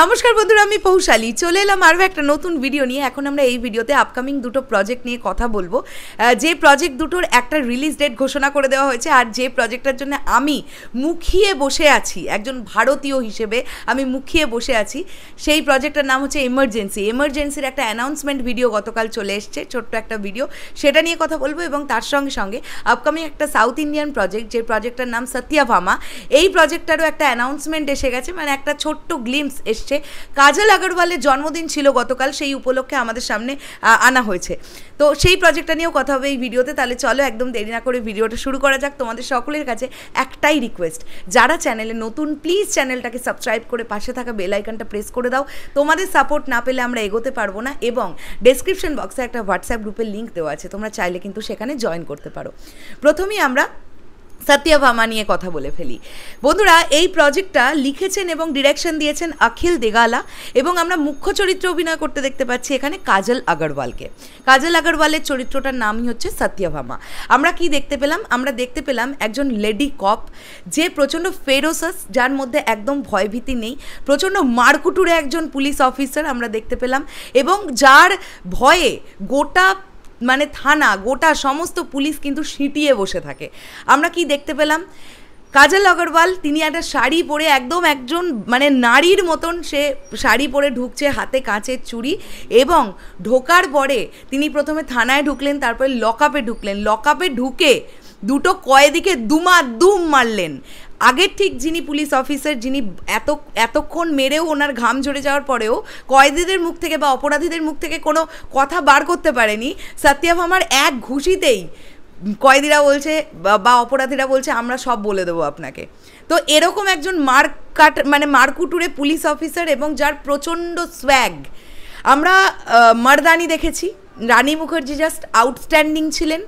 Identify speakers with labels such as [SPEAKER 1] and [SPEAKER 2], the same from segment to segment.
[SPEAKER 1] নমস্কার বন্ধুরা আমি পৌশালী চলে এলাম আরও একটা নতুন ভিডিও নিয়ে এখন আমরা এই ভিডিওতে আপকামিং দুটো প্রজেক্ট নিয়ে কথা বলবো যে প্রজেক্ট দুটোর একটা রিলিজ ডেট ঘোষণা করে দেওয়া হয়েছে আর যে প্রজেক্টটার জন্য আমি মুখিয়ে বসে আছি একজন ভারতীয় হিসেবে আমি মুখিয়ে বসে আছি সেই প্রজেক্টটার নাম হচ্ছে এমার্জেন্সি এমার্জেন্সির একটা অ্যানাউন্সমেন্ট ভিডিও গতকাল চলে এসছে ছোট্ট একটা ভিডিও সেটা নিয়ে কথা বলবো এবং তার সঙ্গে সঙ্গে আপকামিং একটা সাউথ ইন্ডিয়ান প্রজেক্ট যে প্রজেক্টটার নাম ভামা এই প্রজেক্টটারও একটা অ্যানাউন্সমেন্ট এসে গেছে মানে একটা ছোট্ট গ্লিমস এসছে কাজল আগরওয়ালের জন্মদিন ছিল গতকাল সেই উপলক্ষে আমাদের সামনে আনা হয়েছে তো সেই প্রজেক্টটা নিয়েও কথা হবে এই ভিডিওতে তাহলে চলো একদম দেরি না করে ভিডিওটা শুরু করা যাক তোমাদের সকলের কাছে একটাই রিকোয়েস্ট যারা চ্যানেলে নতুন প্লিজ চ্যানেলটাকে সাবস্ক্রাইব করে পাশে থাকা বেল আইকনটা প্রেস করে দাও তোমাদের সাপোর্ট না পেলে আমরা এগোতে পারবো না এবং ডেসক্রিপশন বক্সে একটা হোয়াটসঅ্যাপ গ্রুপের লিঙ্ক দেওয়া আছে তোমরা চাইলে কিন্তু সেখানে জয়েন করতে পারো প্রথমেই আমরা ভামা নিয়ে কথা বলে ফেলি বন্ধুরা এই প্রজেক্টটা লিখেছেন এবং ডিরেকশন দিয়েছেন আখিল দেগালা এবং আমরা মুখ্য চরিত্রে অভিনয় করতে দেখতে পাচ্ছি এখানে কাজল আগরওয়ালকে কাজল আগরওয়ালের চরিত্রটার নামই হচ্ছে ভামা আমরা কি দেখতে পেলাম আমরা দেখতে পেলাম একজন লেডি কপ যে প্রচণ্ড ফেরোসাস যার মধ্যে একদম ভয়ভীতি নেই প্রচণ্ড মারকুটুরে একজন পুলিশ অফিসার আমরা দেখতে পেলাম এবং যার ভয়ে গোটা মানে থানা গোটা সমস্ত পুলিশ কিন্তু সিটিয়ে বসে থাকে আমরা কি দেখতে পেলাম কাজল অগরওয়াল তিনি একটা শাড়ি পরে একদম একজন মানে নারীর মতন সে শাড়ি পরে ঢুকছে হাতে কাঁচের চুড়ি এবং ঢোকার পরে তিনি প্রথমে থানায় ঢুকলেন তারপরে লকআপে ঢুকলেন লকআপে ঢুকে দুটো কয়েদিকে দুমা দুম মারলেন আগের ঠিক যিনি পুলিশ অফিসার যিনি এত এতক্ষণ মেরেও ওনার ঘাম ঝরে যাওয়ার পরেও কয়েদিদের মুখ থেকে বা অপরাধীদের মুখ থেকে কোনো কথা বার করতে পারেনি আমার এক ঘুষিতেই কয়েদিরা বলছে বা অপরাধীরা বলছে আমরা সব বলে দেবো আপনাকে তো এরকম একজন মার কাট মানে মারকুটুরে পুলিশ অফিসার এবং যার প্রচণ্ড সোয়াগ আমরা মারদানি দেখেছি রানী মুখার্জি জাস্ট আউটস্ট্যান্ডিং ছিলেন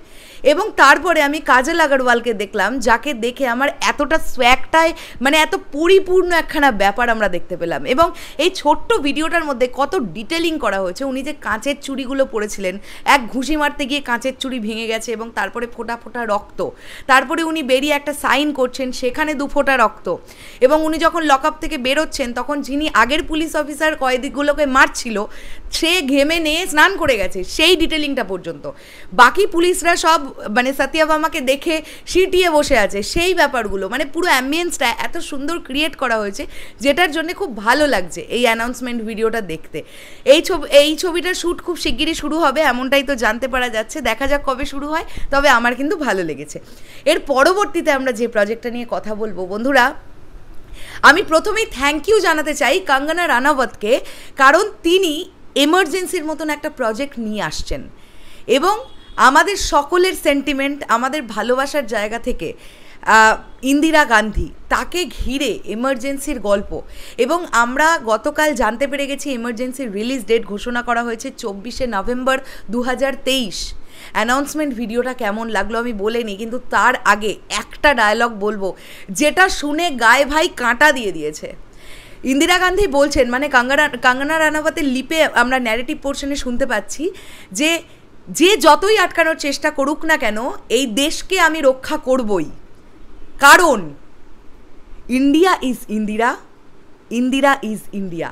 [SPEAKER 1] এবং তারপরে আমি কাজল আগরওয়ালকে দেখলাম যাকে দেখে আমার এতটা সোয়াকটায় মানে এত পরিপূর্ণ একখানা ব্যাপার আমরা দেখতে পেলাম এবং এই ছোট্ট ভিডিওটার মধ্যে কত ডিটেলিং করা হয়েছে উনি যে কাঁচের চুড়িগুলো পরেছিলেন এক ঘুষি মারতে গিয়ে কাঁচের চুড়ি ভেঙে গেছে এবং তারপরে ফোটা ফোটা রক্ত তারপরে উনি বেরিয়ে একটা সাইন করছেন সেখানে দু ফোটা রক্ত এবং উনি যখন লক আপ থেকে বেরোচ্ছেন তখন যিনি আগের পুলিশ অফিসার কয়েদিগুলোকে মারছিল সে ঘেমে নিয়ে স্নান করে গেছে সেই ডিটেলিংটা পর্যন্ত বাকি পুলিশরা সব মানে সাতিয়া দেখে সিটিয়ে বসে আছে সেই ব্যাপারগুলো মানে পুরো অ্যাম্বিয়েন্সটা এত সুন্দর ক্রিয়েট করা হয়েছে যেটার জন্য খুব ভালো লাগছে এই অ্যানাউন্সমেন্ট ভিডিওটা দেখতে এই ছবি এই ছবিটার শ্যুট খুব শিগগিরই শুরু হবে এমনটাই তো জানতে পারা যাচ্ছে দেখা যাক কবে শুরু হয় তবে আমার কিন্তু ভালো লেগেছে এর পরবর্তীতে আমরা যে প্রজেক্টটা নিয়ে কথা বলবো বন্ধুরা আমি প্রথমেই থ্যাংক ইউ জানাতে চাই কাঙ্গনা রানাবতকে কারণ তিনি এমার্জেন্সির মতন একটা প্রজেক্ট নিয়ে আসছেন এবং আমাদের সকলের সেন্টিমেন্ট আমাদের ভালোবাসার জায়গা থেকে ইন্দিরা গান্ধী তাকে ঘিরে এমার্জেন্সির গল্প এবং আমরা গতকাল জানতে পেরে গেছি এমার্জেন্সির রিলিজ ডেট ঘোষণা করা হয়েছে চব্বিশে নভেম্বর দু হাজার তেইশ অ্যানাউন্সমেন্ট ভিডিওটা কেমন লাগলো আমি বলে নিই কিন্তু তার আগে একটা ডায়লগ বলবো যেটা শুনে গায়ে ভাই কাঁটা দিয়ে দিয়েছে ইন্দিরা গান্ধী বলছেন মানে কাঙ্গনা কাঙ্গনা রানাবাতের লিপে আমরা ন্যারেটিভ পোর্শনে শুনতে পাচ্ছি যে যে যতই আটকানোর চেষ্টা করুক না কেন এই দেশকে আমি রক্ষা করবই কারণ India is Indira Indira is India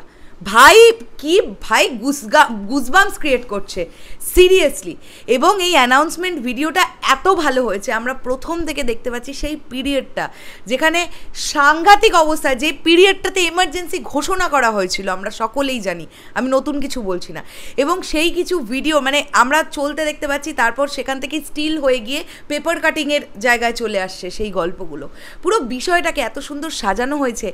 [SPEAKER 1] ভাই কি ভাই গুসগা গুসবামস ক্রিয়েট করছে সিরিয়াসলি এবং এই অ্যানাউন্সমেন্ট ভিডিওটা এত ভালো হয়েছে আমরা প্রথম থেকে দেখতে পাচ্ছি সেই পিরিয়ডটা যেখানে সাংঘাতিক অবস্থায় যে পিরিয়ডটাতে এমার্জেন্সি ঘোষণা করা হয়েছিল আমরা সকলেই জানি আমি নতুন কিছু বলছি না এবং সেই কিছু ভিডিও মানে আমরা চলতে দেখতে পাচ্ছি তারপর সেখান থেকে স্টিল হয়ে গিয়ে পেপার কাটিংয়ের জায়গায় চলে আসছে সেই গল্পগুলো পুরো বিষয়টাকে এত সুন্দর সাজানো হয়েছে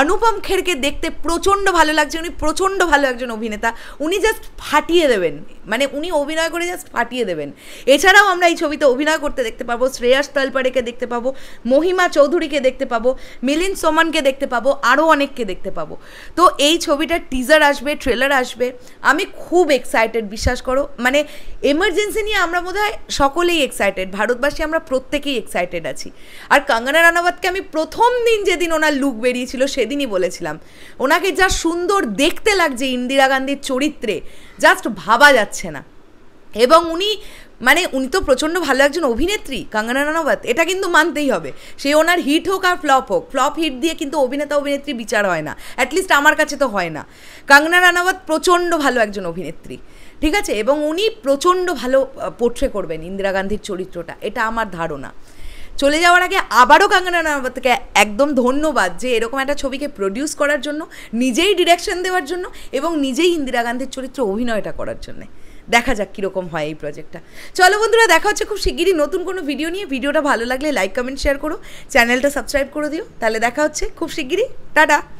[SPEAKER 1] অনুপম খেরকে দেখতে প্রচণ্ড ভালো লাগছে উনি প্রচণ্ড ভালো একজন অভিনেতা উনি জাস্ট ফাটিয়ে দেবেন মানে উনি অভিনয় করে জাস্ট ফাটিয়ে দেবেন এছাড়াও আমরা এই ছবিতে অভিনয় করতে দেখতে পাবো শ্রেয়াস তালপাড়েকে দেখতে পাবো মহিমা চৌধুরীকে দেখতে পাবো মিলিন সোমানকে দেখতে পাবো আরও অনেককে দেখতে পাবো তো এই ছবিটার টিজার আসবে ট্রেলার আসবে আমি খুব এক্সাইটেড বিশ্বাস করো মানে এমার্জেন্সি নিয়ে আমরা বোধ সকলেই এক্সাইটেড ভারতবাসী আমরা প্রত্যেকেই এক্সাইটেড আছি আর কাঙ্গনা রানাবাদকে আমি প্রথম দিন যেদিন ওনার লুক বেরিয়েছিল সেদিনই বলেছিলাম ওনাকে যা সুন্দর দেখতে লাগছে ইন্দিরা গান্ধীর চরিত্রে জাস্ট ভাবা যাচ্ছে না এবং উনি মানে উনি তো প্রচণ্ড ভালো একজন অভিনেত্রী কাঙ্গনা রানাওয়াত এটা কিন্তু মানতেই হবে সে ওনার হিট হোক আর ফ্লপ হোক ফ্লপ হিট দিয়ে কিন্তু অভিনেতা অভিনেত্রী বিচার হয় না অ্যাটলিস্ট আমার কাছে তো হয় না কাঙ্গনা রানাওয়াত প্রচণ্ড ভালো একজন অভিনেত্রী ঠিক আছে এবং উনি প্রচণ্ড ভালো পোট্রে করবেন ইন্দিরা গান্ধীর চরিত্রটা এটা আমার ধারণা চলে যাওয়ার আগে আবারও কাঙ্গনা রানাবতকে একদম ধন্যবাদ যে এরকম একটা ছবিকে প্রডিউস করার জন্য নিজেই ডিরেকশন দেওয়ার জন্য এবং নিজেই ইন্দিরা গান্ধীর চরিত্রে অভিনয়টা করার জন্যে দেখা যাক কীরকম হয় এই প্রজেক্টটা চলো বন্ধুরা দেখা হচ্ছে খুব শিগগিরই নতুন কোনো ভিডিও নিয়ে ভিডিওটা ভালো লাগলে লাইক কমেন্ট শেয়ার করো চ্যানেলটা সাবস্ক্রাইব করে দিও তাহলে দেখা হচ্ছে খুব শিগগিরই টাটা